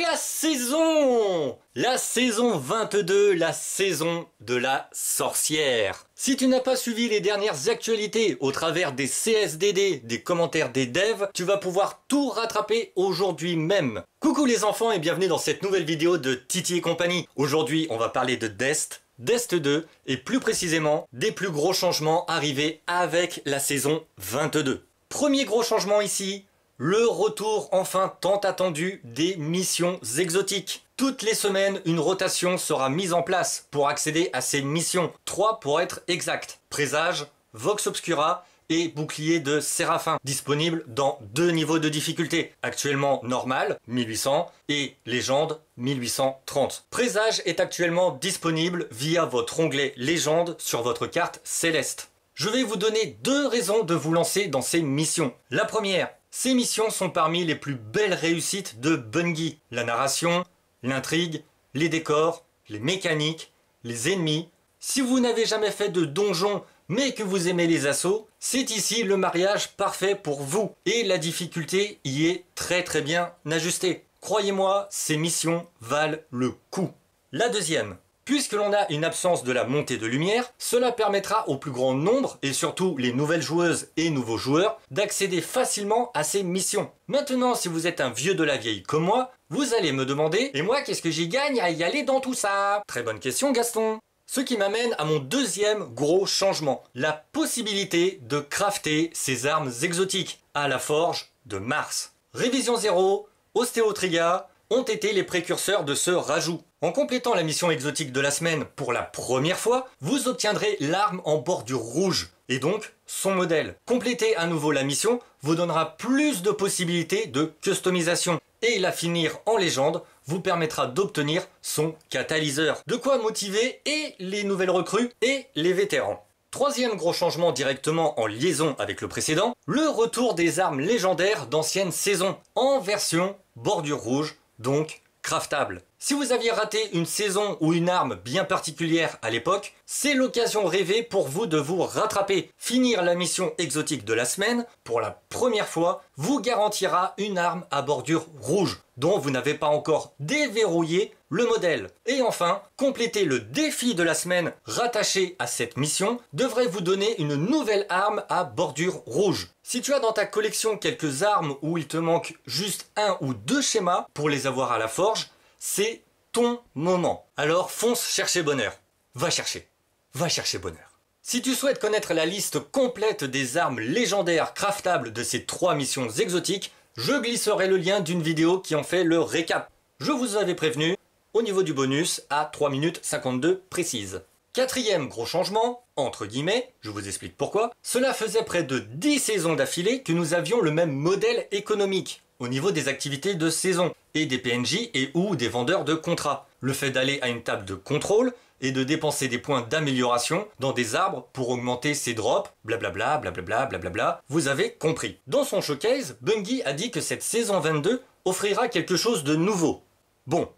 la saison La saison 22, la saison de la sorcière. Si tu n'as pas suivi les dernières actualités au travers des CSDD, des commentaires des devs, tu vas pouvoir tout rattraper aujourd'hui même. Coucou les enfants et bienvenue dans cette nouvelle vidéo de Titi et compagnie. Aujourd'hui, on va parler de Dest, Dest 2 et plus précisément des plus gros changements arrivés avec la saison 22. Premier gros changement ici, le retour enfin tant attendu des missions exotiques. Toutes les semaines, une rotation sera mise en place pour accéder à ces missions. Trois pour être exact. Présage, Vox Obscura et Bouclier de Séraphin, disponible dans deux niveaux de difficulté. Actuellement normal, 1800, et légende, 1830. Présage est actuellement disponible via votre onglet légende sur votre carte céleste. Je vais vous donner deux raisons de vous lancer dans ces missions. La première, ces missions sont parmi les plus belles réussites de Bungie. La narration, l'intrigue, les décors, les mécaniques, les ennemis. Si vous n'avez jamais fait de donjon mais que vous aimez les assauts, c'est ici le mariage parfait pour vous. Et la difficulté y est très très bien ajustée. Croyez-moi, ces missions valent le coup. La deuxième, Puisque l'on a une absence de la montée de lumière, cela permettra au plus grand nombre, et surtout les nouvelles joueuses et nouveaux joueurs, d'accéder facilement à ces missions. Maintenant, si vous êtes un vieux de la vieille comme moi, vous allez me demander « Et moi, qu'est-ce que j'y gagne à y aller dans tout ça ?» Très bonne question, Gaston ce qui m'amène à mon deuxième gros changement, la possibilité de crafter ces armes exotiques à la forge de Mars. Révision 0, Ostéotriga, ont été les précurseurs de ce rajout. En complétant la mission exotique de la semaine pour la première fois, vous obtiendrez l'arme en bordure rouge, et donc son modèle. Compléter à nouveau la mission vous donnera plus de possibilités de customisation, et la finir en légende vous permettra d'obtenir son catalyseur. De quoi motiver et les nouvelles recrues et les vétérans. Troisième gros changement directement en liaison avec le précédent, le retour des armes légendaires d'anciennes saisons en version bordure rouge donc craftable. Si vous aviez raté une saison ou une arme bien particulière à l'époque, c'est l'occasion rêvée pour vous de vous rattraper. Finir la mission exotique de la semaine, pour la première fois, vous garantira une arme à bordure rouge, dont vous n'avez pas encore déverrouillé le modèle. Et enfin, compléter le défi de la semaine rattaché à cette mission devrait vous donner une nouvelle arme à bordure rouge. Si tu as dans ta collection quelques armes où il te manque juste un ou deux schémas pour les avoir à la forge, c'est ton moment. Alors fonce chercher bonheur. Va chercher. Va chercher bonheur. Si tu souhaites connaître la liste complète des armes légendaires craftables de ces trois missions exotiques, je glisserai le lien d'une vidéo qui en fait le récap. Je vous avais prévenu, au niveau du bonus, à 3 minutes 52 précises. Quatrième gros changement, entre guillemets, je vous explique pourquoi, cela faisait près de 10 saisons d'affilée que nous avions le même modèle économique au niveau des activités de saison et des PNJ et ou des vendeurs de contrats. Le fait d'aller à une table de contrôle et de dépenser des points d'amélioration dans des arbres pour augmenter ses drops, blablabla, blablabla, blablabla, vous avez compris. Dans son showcase, Bungie a dit que cette saison 22 offrira quelque chose de nouveau. Bon,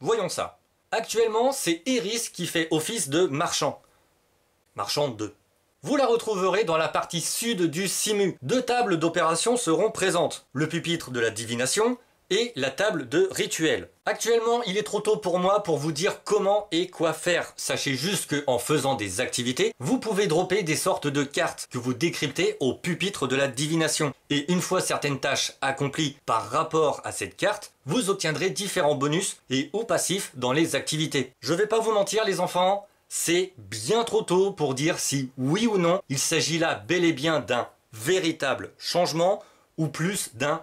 voyons ça. Actuellement, c'est Iris qui fait office de marchand. Marchand 2. Vous la retrouverez dans la partie sud du Simu. Deux tables d'opération seront présentes. Le pupitre de la divination et la table de rituel. Actuellement, il est trop tôt pour moi pour vous dire comment et quoi faire. Sachez juste qu'en en faisant des activités, vous pouvez dropper des sortes de cartes que vous décryptez au pupitre de la divination. Et une fois certaines tâches accomplies par rapport à cette carte, vous obtiendrez différents bonus et ou passifs dans les activités. Je vais pas vous mentir les enfants, c'est bien trop tôt pour dire si oui ou non il s'agit là bel et bien d'un véritable changement ou plus d'un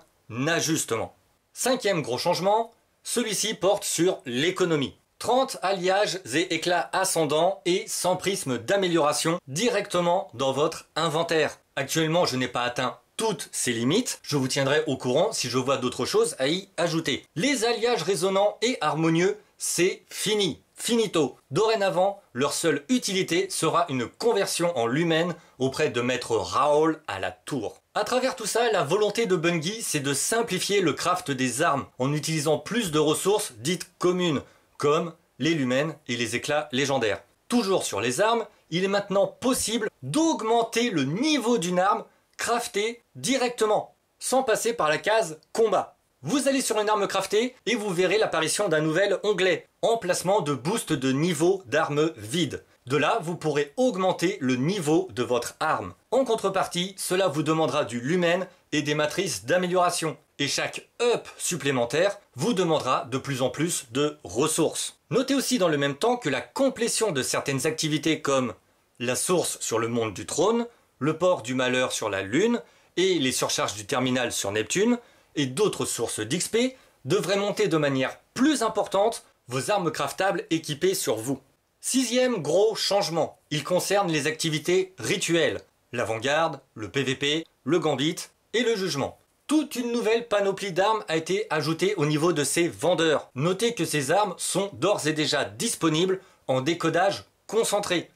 ajustement. Cinquième gros changement, celui-ci porte sur l'économie. 30 alliages et éclats ascendants et sans prisme d'amélioration directement dans votre inventaire. Actuellement, je n'ai pas atteint toutes ces limites. Je vous tiendrai au courant si je vois d'autres choses à y ajouter. Les alliages résonnants et harmonieux, c'est fini. Finito. Dorénavant, leur seule utilité sera une conversion en lumène auprès de maître Raoul à la tour. À travers tout ça, la volonté de Bungie, c'est de simplifier le craft des armes en utilisant plus de ressources dites communes, comme les lumens et les éclats légendaires. Toujours sur les armes, il est maintenant possible d'augmenter le niveau d'une arme craftée directement, sans passer par la case combat. Vous allez sur une arme craftée et vous verrez l'apparition d'un nouvel onglet Emplacement de boost de niveau d'armes vide. De là, vous pourrez augmenter le niveau de votre arme. En contrepartie, cela vous demandera du lumen et des matrices d'amélioration. Et chaque up supplémentaire vous demandera de plus en plus de ressources. Notez aussi dans le même temps que la complétion de certaines activités comme la source sur le monde du trône, le port du malheur sur la lune et les surcharges du terminal sur Neptune et d'autres sources d'XP devraient monter de manière plus importante vos armes craftables équipées sur vous. Sixième gros changement, il concerne les activités rituelles, l'avant-garde, le PVP, le gambit et le jugement. Toute une nouvelle panoplie d'armes a été ajoutée au niveau de ces vendeurs. Notez que ces armes sont d'ores et déjà disponibles en décodage concentré.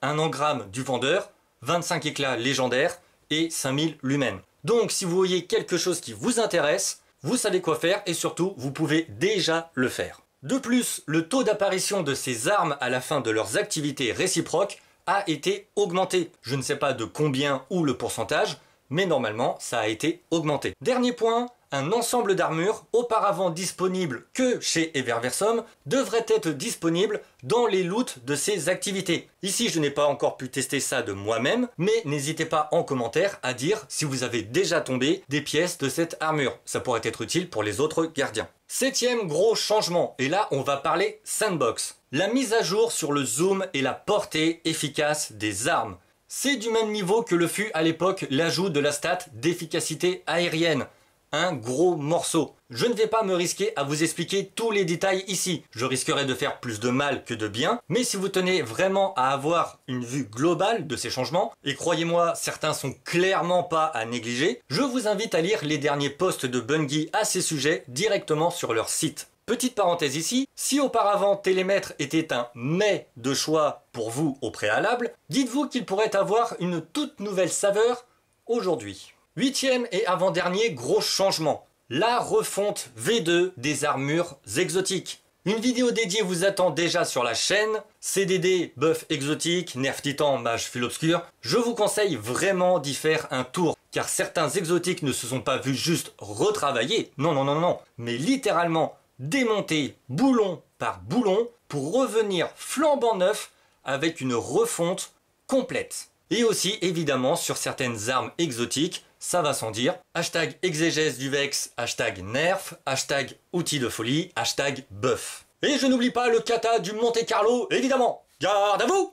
Un engramme du vendeur, 25 éclats légendaires et 5000 lumens. Donc si vous voyez quelque chose qui vous intéresse, vous savez quoi faire et surtout vous pouvez déjà le faire. De plus, le taux d'apparition de ces armes à la fin de leurs activités réciproques a été augmenté. Je ne sais pas de combien ou le pourcentage, mais normalement ça a été augmenté. Dernier point, un ensemble d'armures, auparavant disponible que chez Everversum, devrait être disponible dans les loots de ces activités. Ici, je n'ai pas encore pu tester ça de moi-même, mais n'hésitez pas en commentaire à dire si vous avez déjà tombé des pièces de cette armure. Ça pourrait être utile pour les autres gardiens. Septième gros changement, et là on va parler sandbox. La mise à jour sur le zoom et la portée efficace des armes. C'est du même niveau que le fut à l'époque l'ajout de la stat d'efficacité aérienne un gros morceau. Je ne vais pas me risquer à vous expliquer tous les détails ici. Je risquerais de faire plus de mal que de bien, mais si vous tenez vraiment à avoir une vue globale de ces changements, et croyez-moi, certains sont clairement pas à négliger, je vous invite à lire les derniers posts de Bungie à ces sujets directement sur leur site. Petite parenthèse ici, si auparavant Télémètre était un mais de choix pour vous au préalable, dites-vous qu'il pourrait avoir une toute nouvelle saveur aujourd'hui. Huitième et avant-dernier gros changement, la refonte V2 des armures exotiques. Une vidéo dédiée vous attend déjà sur la chaîne, CDD, buff exotique, nerf titan, mage fil obscur. Je vous conseille vraiment d'y faire un tour, car certains exotiques ne se sont pas vus juste retravaillés, non non non non, mais littéralement démontés boulon par boulon pour revenir flambant neuf avec une refonte complète. Et aussi évidemment sur certaines armes exotiques, ça va sans dire. Hashtag exégèse du Vex, hashtag nerf, hashtag outil de folie, hashtag buff. Et je n'oublie pas le kata du Monte Carlo, évidemment Garde à vous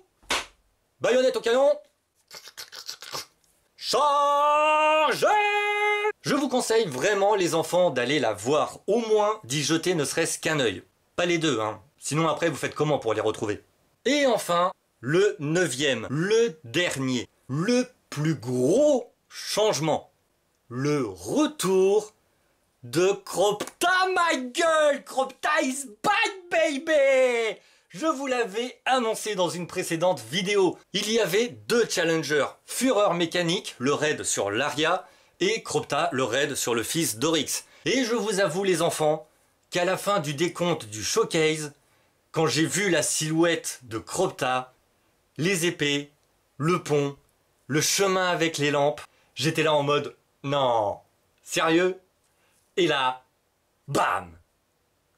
Bayonnette au canon Charge Je vous conseille vraiment, les enfants, d'aller la voir, au moins d'y jeter ne serait-ce qu'un œil. Pas les deux, hein. Sinon après, vous faites comment pour les retrouver Et enfin, le neuvième, le dernier, le plus gros changement. Le retour de Cropta, ma gueule Cropta is back, baby Je vous l'avais annoncé dans une précédente vidéo. Il y avait deux challengers. Fureur Mécanique, le raid sur Laria, et Cropta, le raid sur le fils d'Orix. Et je vous avoue, les enfants, qu'à la fin du décompte du showcase, quand j'ai vu la silhouette de Cropta, les épées, le pont, le chemin avec les lampes, J'étais là en mode, non, sérieux Et là, bam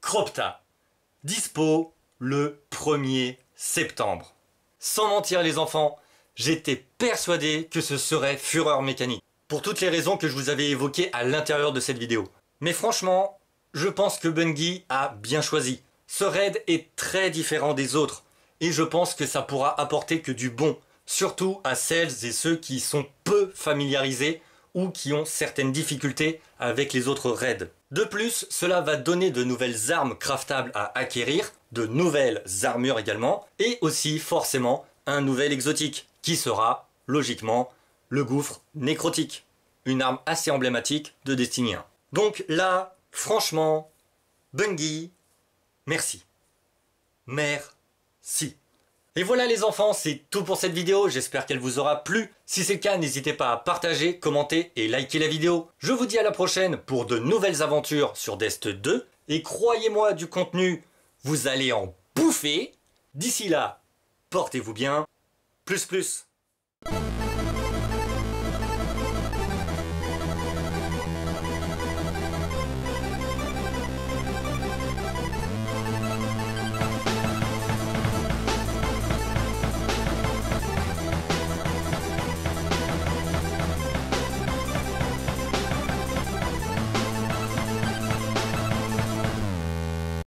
Cropta, dispo le 1er septembre. Sans mentir les enfants, j'étais persuadé que ce serait Fureur Mécanique, pour toutes les raisons que je vous avais évoquées à l'intérieur de cette vidéo. Mais franchement, je pense que Bungie a bien choisi. Ce raid est très différent des autres, et je pense que ça pourra apporter que du bon, surtout à celles et ceux qui sont peu familiarisés ou qui ont certaines difficultés avec les autres raids. De plus, cela va donner de nouvelles armes craftables à acquérir, de nouvelles armures également, et aussi forcément un nouvel exotique, qui sera, logiquement, le gouffre nécrotique, une arme assez emblématique de Destiny 1. Donc là, franchement, Bungie, merci. Merci. Et voilà les enfants, c'est tout pour cette vidéo, j'espère qu'elle vous aura plu. Si c'est le cas, n'hésitez pas à partager, commenter et liker la vidéo. Je vous dis à la prochaine pour de nouvelles aventures sur Dest 2. Et croyez-moi, du contenu, vous allez en bouffer. D'ici là, portez-vous bien. Plus plus.